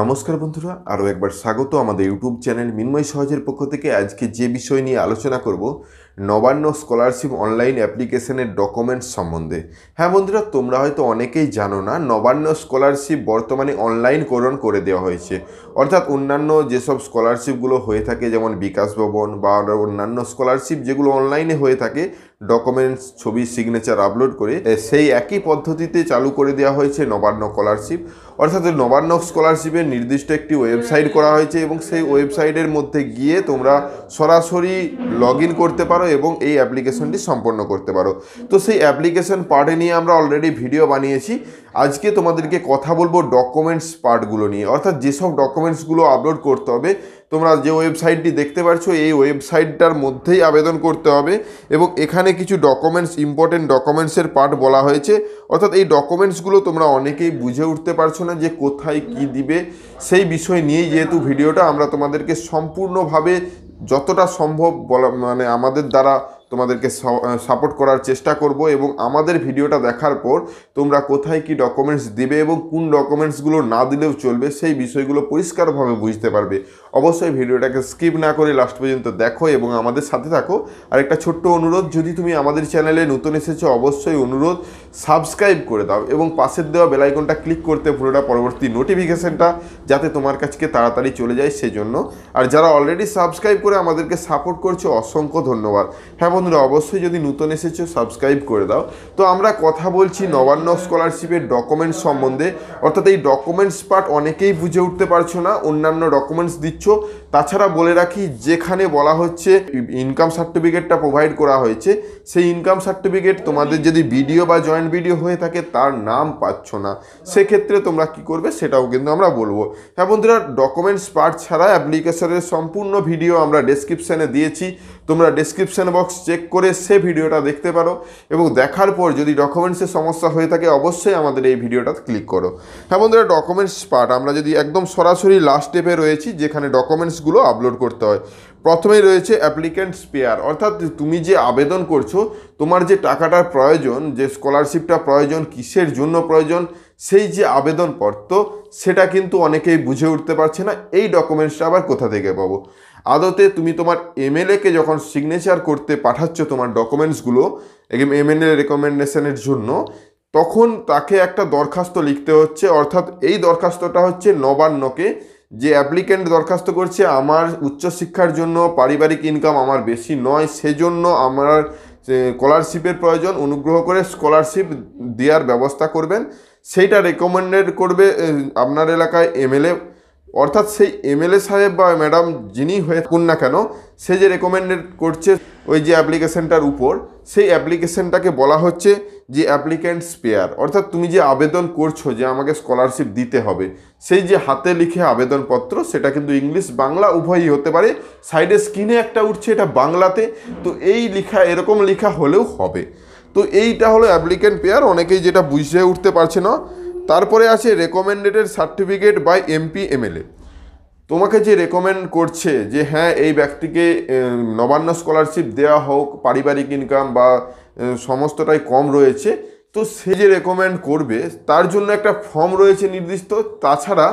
নমস্কার বন্ধুরা আরও একবার স্বাগত আমাদের ইউটিউব চ্যানেল মিন্ময় সহজের পক্ষ থেকে আজকে যে বিষয় নিয়ে আলোচনা করব নবান্ন স্কলারশিপ অনলাইন অ্যাপ্লিকেশনের ডকুমেন্টস সম্বন্ধে হ্যাঁ বন্ধুরা তোমরা হয়তো অনেকেই জানো না নবান্ন স্কলারশিপ বর্তমানে অনলাইনকরণ করে দেওয়া হয়েছে অর্থাৎ অন্যান্য যেসব স্কলারশিপগুলো হয়ে থাকে যেমন বিকাশ ভবন বা অন্যান্য স্কলারশিপ যেগুলো অনলাইনে হয়ে থাকে ডকুমেন্টস ছবি সিগনেচার আপলোড করে সেই একই পদ্ধতিতে চালু করে দেওয়া হয়েছে নবান্ন স্কলারশিপ অর্থাৎ নবান্ন স্কলারশিপের নির্দিষ্ট একটি ওয়েবসাইট করা হয়েছে এবং সেই ওয়েবসাইটের মধ্যে গিয়ে তোমরা সরাসরি লগ করতে পারো এবং এই অ্যাপ্লিকেশনটি সম্পন্ন করতে পারো তো সেই অ্যাপ্লিকেশন পার্টে নিয়ে আমরা অলরেডি ভিডিও বানিয়েছি আজকে তোমাদেরকে কথা বলবো ডকুমেন্টস পার্টগুলো নিয়ে অর্থাৎ যেসব ডকুমেন্টসগুলো আপলোড করতে হবে তোমরা যে ওয়েবসাইটটি দেখতে পাচ্ছ এই ওয়েবসাইটটার মধ্যেই আবেদন করতে হবে এবং এখানে কিছু ডকুমেন্টস ইম্পর্টেন্ট ডকুমেন্টসের পার্ট বলা হয়েছে অর্থাৎ এই ডকুমেন্টসগুলো তোমরা অনেকেই বুঝে উঠতে পারছো না যে কোথায় কি দিবে সেই বিষয় নিয়েই যেহেতু ভিডিওটা আমরা তোমাদেরকে সম্পূর্ণভাবে যতটা সম্ভব বলা মানে আমাদের দ্বারা তোমাদেরকে সাপোর্ট করার চেষ্টা করব এবং আমাদের ভিডিওটা দেখার পর তোমরা কোথায় কি ডকুমেন্টস দিবে এবং কোন ডকুমেন্টসগুলো না দিলেও চলবে সেই বিষয়গুলো পরিষ্কারভাবে বুঝতে পারবে অবশ্যই ভিডিওটাকে স্কিপ না করে লাস্ট পর্যন্ত দেখো এবং আমাদের সাথে থাকো আর একটা ছোট্ট অনুরোধ যদি তুমি আমাদের চ্যানেলে নতুন এসেছো অবশ্যই অনুরোধ সাবস্ক্রাইব করে দাও এবং পাশের দেওয়া বেলাইকনটা ক্লিক করতে পুরোটা পরবর্তী নোটিফিকেশানটা যাতে তোমার কাছকে তাড়াতাড়ি চলে যায় সেজন্য আর যারা অলরেডি সাবস্ক্রাইব করে আমাদেরকে সাপোর্ট করছো অসংখ্য ধন্যবাদ হ্যাঁ বন্ধুরা অবশ্যই যদি নতুন এসেছো সাবস্ক্রাইব করে দাও তো আমরা কথা বলছি হ্যাঁ, নবান্ন স্কলারশিপের হ্যাঁ। ডকুমেন্টস সম্বন্ধে অর্থাৎ এই ডকুমেন্টস পার্ট অনেকেই বুঝে উঠতে পারছো না অন্যান্য ডকুমেন্টস দিচ্ছ তাছাড়া বলে রাখি যেখানে বলা হচ্ছে ইনকাম সার্টিফিকেটটা প্রোভাইড করা হয়েছে সেই ইনকাম সার্টিফিকেট তোমাদের যদি ভিডিও বা জয়েন্ট ভিডিও হয়ে থাকে তার নাম পাচ্ছ না সেক্ষেত্রে তোমরা কি করবে সেটাও কিন্তু আমরা বলবো হ্যাঁ বন্ধুরা ডকুমেন্টস পার্ট ছাড়া অ্যাপ্লিকেশনের সম্পূর্ণ ভিডিও আমরা ডেসক্রিপশানে দিয়েছি তোমরা ডিসক্রিপশান বক্স চেক করে সে ভিডিওটা দেখতে পারো এবং দেখার পর যদি ডকুমেন্টসের সমস্যা হয়ে থাকে অবশ্যই আমাদের এই ভিডিওটা ক্লিক করো হ্যাঁ বন্ধুরা ডকুমেন্টস পার্ট আমরা যদি একদম সরাসরি লাস্ট স্টেপে রয়েছি যেখানে ডকুমেন্টসগুলো আপলোড করতে হয় প্রথমেই রয়েছে অ্যাপ্লিক্যান্টস পেয়ার অর্থাৎ তুমি যে আবেদন করছো তোমার যে টাকাটার প্রয়োজন যে স্কলারশিপটা প্রয়োজন কিসের জন্য প্রয়োজন সেই যে আবেদনপত্র সেটা কিন্তু অনেকেই বুঝে উঠতে পারছে না এই ডকুমেন্টসটা আবার কোথা থেকে পাবো আদতে তুমি তোমার এমএলএকে যখন সিগনেচার করতে পাঠাচ্ছ তোমার ডকুমেন্টসগুলো এমএলএ রেকমেন্ডেশনের জন্য তখন তাকে একটা দরখাস্ত লিখতে হচ্ছে অর্থাৎ এই দরখাস্তটা হচ্ছে নবান্নকে যে অ্যাপ্লিক্যান্ট দরখাস্ত করছে আমার উচ্চশিক্ষার জন্য পারিবারিক ইনকাম আমার বেশি নয় সেজন্য আমার স্কলারশিপের প্রয়োজন অনুগ্রহ করে স্কলারশিপ দেওয়ার ব্যবস্থা করবেন সেইটা রেকমেন্ডেড করবে আপনার এলাকায় এমএলএ অর্থাৎ সেই এমএলএ সাহেব বা ম্যাডাম যিনি হয়ে থাকুন না কেন সে যে রেকমেন্ডেড করছে ওই যে অ্যাপ্লিকেশনটার উপর সেই অ্যাপ্লিকেশনটাকে বলা হচ্ছে যে অ্যাপ্লিক্যান্টস পেয়ার অর্থাৎ তুমি যে আবেদন করছো যে আমাকে স্কলারশিপ দিতে হবে সেই যে হাতে লিখে আবেদনপত্র সেটা কিন্তু ইংলিশ বাংলা উভয়ই হতে পারে সাইডে স্ক্রিনে একটা উঠছে এটা বাংলাতে তো এই লেখা এরকম লেখা হলেও হবে তো এইটা হলো অ্যাপ্লিক্যান্ট পেয়ার অনেকেই যেটা বুঝে উঠতে পারছে না তারপরে আছে রেকমেন্ডেডের সার্টিফিকেট বাই এমপি এমএলএ তোমাকে যে রেকমেন্ড করছে যে হ্যাঁ এই ব্যক্তিকে নবান্ন স্কলারশিপ দেওয়া হোক পারিবারিক ইনকাম বা সমস্তটাই কম রয়েছে তো সে যে রেকমেন্ড করবে তার জন্য একটা ফর্ম রয়েছে নির্দিষ্ট তাছাড়া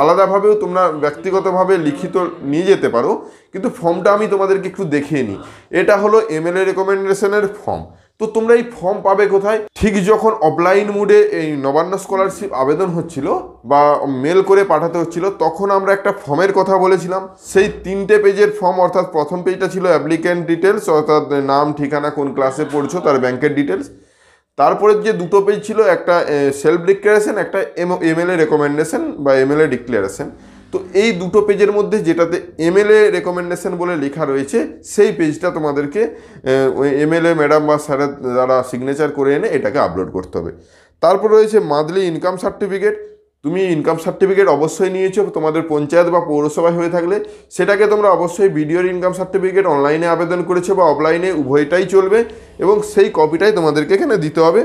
আলাদাভাবেও তোমরা ব্যক্তিগতভাবে লিখিত নিয়ে যেতে পারো কিন্তু ফর্মটা আমি তোমাদেরকে একটু দেখিয়ে নিই এটা হলো এমএলএ রেকমেন্ডেশনের ফর্ম তো তোমরা এই ফর্ম পাবে কোথায় ঠিক যখন অফলাইন মুডে এই নবান্ন স্কলারশিপ আবেদন হচ্ছিল বা মেল করে পাঠাতে হচ্ছিল তখন আমরা একটা ফর্মের কথা বলেছিলাম সেই তিনটে পেজের ফর্ম অর্থাৎ প্রথম পেজটা ছিল অ্যাপ্লিক্যান্ট ডিটেলস অর্থাৎ নাম ঠিকানা কোন ক্লাসে পড়ছো তার ব্যাংকের ডিটেলস তারপরে যে দুটো পেজ ছিল একটা সেলফ ডিক্লারেশন একটা এম এমএলএ রেকমেন্ডেশন বা এমএলএ ডিক্লারেশন তো এই দুটো পেজের মধ্যে যেটাতে এমএলএ রেকমেন্ডেশন বলে লেখা রয়েছে সেই পেজটা তোমাদেরকে এমএলএ ম্যাডাম বা স্যারের দ্বারা সিগনেচার করে এনে এটাকে আপলোড করতে হবে তারপর রয়েছে মান্থলি ইনকাম সার্টিফিকেট তুমি ইনকাম সার্টিফিকেট অবশ্যই নিয়েছো তোমাদের পঞ্চায়েত বা পৌরসভায় হয়ে থাকলে সেটাকে তোমরা অবশ্যই ভিডিওর ইনকাম সার্টিফিকেট অনলাইনে আবেদন করেছো বা অফলাইনে উভয়টাই চলবে এবং সেই কপিটাই তোমাদেরকে এখানে দিতে হবে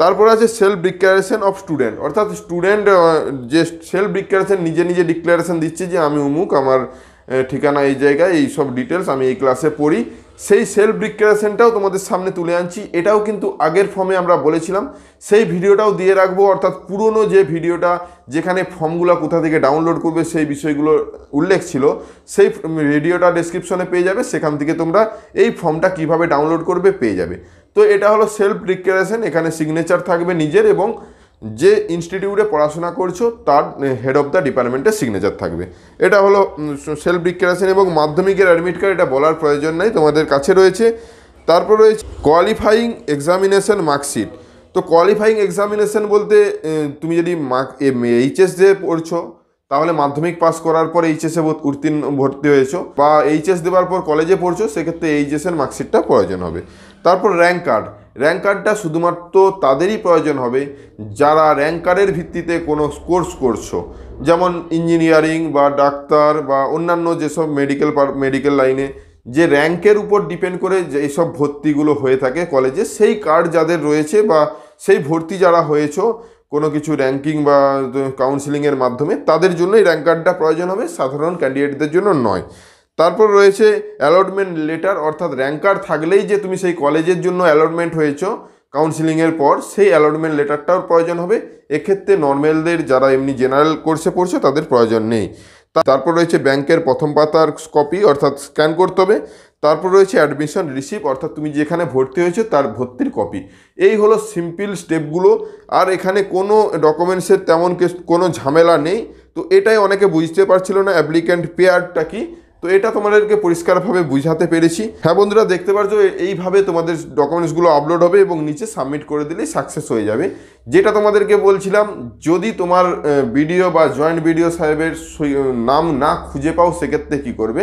তারপর আছে সেলফ ডিক্লারেশন অফ স্টুডেন্ট অর্থাৎ স্টুডেন্ট যে সেলফ ডিক্লারেশন নিজে নিজে ডিক্লারেশন দিচ্ছে যে আমি অমুক আমার ঠিকানা এই জায়গায় এই সব ডিটেলস আমি এই ক্লাসে পড়ি সেই সেলফ ডিক্লারেশনটাও তোমাদের সামনে তুলে আনছি এটাও কিন্তু আগের ফর্মে আমরা বলেছিলাম সেই ভিডিওটাও দিয়ে রাখবো অর্থাৎ পুরনো যে ভিডিওটা যেখানে ফর্মগুলো কোথা থেকে ডাউনলোড করবে সেই বিষয়গুলো উল্লেখ ছিল সেই ভিডিওটা ডেসক্রিপশনে পেয়ে যাবে সেখান থেকে তোমরা এই ফর্মটা কিভাবে ডাউনলোড করবে পেয়ে যাবে তো এটা হলো সেলফ ডিক্লারেশন এখানে সিগনেচার থাকবে নিজের এবং যে ইনস্টিটিউটে পড়াশোনা করছো তার হেড অফ দ্য ডিপার্টমেন্টের সিগনেচার থাকবে এটা হলো সেলফ ডিক্লারেশন এবং মাধ্যমিকের অ্যাডমিট কার্ড এটা বলার প্রয়োজন নাই তোমাদের কাছে রয়েছে তারপর রয়েছে কোয়ালিফাইং এক্সামিনেশন মার্কশিট তো কোয়ালিফাইং এক্সামিনেশন বলতে তুমি যদি মার্ক এইচএস দিয়ে পড়ছো তাহলে মাধ্যমিক পাস করার পর এইচএসে উত্তীর্ণ ভর্তি হয়েছো বা এইচএস দেওয়ার পর কলেজে পড়ছো সেক্ষেত্রে এইচএসের মার্কশিটটা প্রয়োজন হবে তারপর র্যাঙ্ক কার্ড র্যাঙ্ক কার্ডটা শুধুমাত্র তাদেরই প্রয়োজন হবে যারা র্যাঙ্ক কার্ডের ভিত্তিতে কোনো কোর্স করছো যেমন ইঞ্জিনিয়ারিং বা ডাক্তার বা অন্যান্য যেসব মেডিকেল মেডিকেল লাইনে যে র্যাঙ্কের উপর ডিপেন্ড করে এইসব ভর্তিগুলো হয়ে থাকে কলেজে সেই কার্ড যাদের রয়েছে বা সেই ভর্তি যারা হয়েছো কোনো কিছু র্যাঙ্কিং বা কাউন্সিলিংয়ের মাধ্যমে তাদের জন্যই র্যাঙ্ক কার্ডটা প্রয়োজন হবে সাধারণ ক্যান্ডিডেটদের জন্য নয় তারপর রয়েছে অ্যালটমেন্ট লেটার অর্থাৎ র্যাঙ্কার থাকলেই যে তুমি সেই কলেজের জন্য অ্যালটমেন্ট হয়েছ কাউন্সিলিংয়ের পর সেই অ্যালটমেন্ট লেটারটাও প্রয়োজন হবে এক্ষেত্রে নর্মালদের যারা এমনি জেনারেল কোর্সে পড়ছে তাদের প্রয়োজন নেই তারপর রয়েছে ব্যাংকের প্রথম পাতার কপি অর্থাৎ স্ক্যান করতে হবে তারপর রয়েছে অ্যাডমিশন রিসিপ অর্থাৎ তুমি যেখানে ভর্তি হয়েছো তার ভর্তির কপি এই হলো সিম্পল স্টেপগুলো আর এখানে কোনো ডকুমেন্টসের তেমন কোনো ঝামেলা নেই তো এটাই অনেকে বুঝতে পারছিল না অ্যাপ্লিক্যান্ট পেয়ারটা কি তো এটা তোমাদেরকে পরিষ্কারভাবে বুঝাতে পেরেছি হ্যাঁ বন্ধুরা দেখতে পারছো এইভাবে তোমাদের ডকুমেন্টসগুলো আপলোড হবে এবং নিচে সাবমিট করে দিলেই সাকসেস হয়ে যাবে যেটা তোমাদেরকে বলছিলাম যদি তোমার বিডিও বা জয়েন্ট বিডিও সাহেবের নাম না খুঁজে পাও সেক্ষেত্রে কী করবে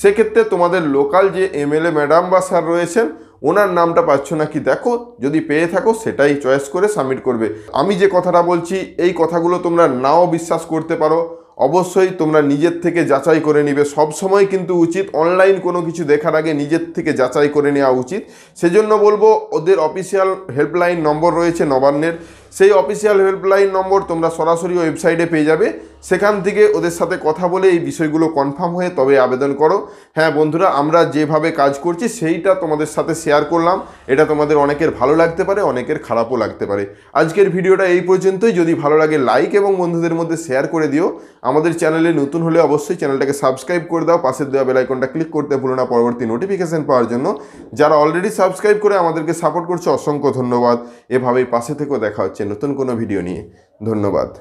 সেক্ষেত্রে তোমাদের লোকাল যে এমএলএ ম্যাডাম বা স্যার রয়েছেন ওনার নামটা পাচ্ছ না কি দেখো যদি পেয়ে থাকো সেটাই চয়েস করে সাবমিট করবে আমি যে কথাটা বলছি এই কথাগুলো তোমরা নাও বিশ্বাস করতে পারো অবশ্যই তোমরা নিজের থেকে যাচাই করে নিবে সময় কিন্তু উচিত অনলাইন কোনো কিছু দেখার আগে নিজের থেকে যাচাই করে নেওয়া উচিত সেজন্য বলবো ওদের অফিসিয়াল হেল্পলাইন নম্বর রয়েছে নবান্নের সেই অফিসিয়াল হেল্পলাইন নম্বর তোমরা সরাসরি ওয়েবসাইটে পেয়ে যাবে সেখান থেকে ওদের সাথে কথা বলে এই বিষয়গুলো কনফার্ম হয়ে তবে আবেদন করো হ্যাঁ বন্ধুরা আমরা যেভাবে কাজ করছি সেইটা তোমাদের সাথে শেয়ার করলাম এটা তোমাদের অনেকের ভালো লাগতে পারে অনেকের খারাপও লাগতে পারে আজকের ভিডিওটা এই পর্যন্তই যদি ভালো লাগে লাইক এবং বন্ধুদের মধ্যে শেয়ার করে দিও আমাদের চ্যানেলে নতুন হলে অবশ্যই চ্যানেলটাকে সাবস্ক্রাইব করে দাও পাশের দেওয়া বেলাইকনটা ক্লিক করতে ভুলো না পরবর্তী নোটিফিকেশান পাওয়ার জন্য যারা অলরেডি সাবস্ক্রাইব করে আমাদেরকে সাপোর্ট করছে অসংখ্য ধন্যবাদ এভাবেই পাশে থেকেও দেখা হচ্ছে হচ্ছে নতুন কোনো ভিডিও নিয়ে ধন্যবাদ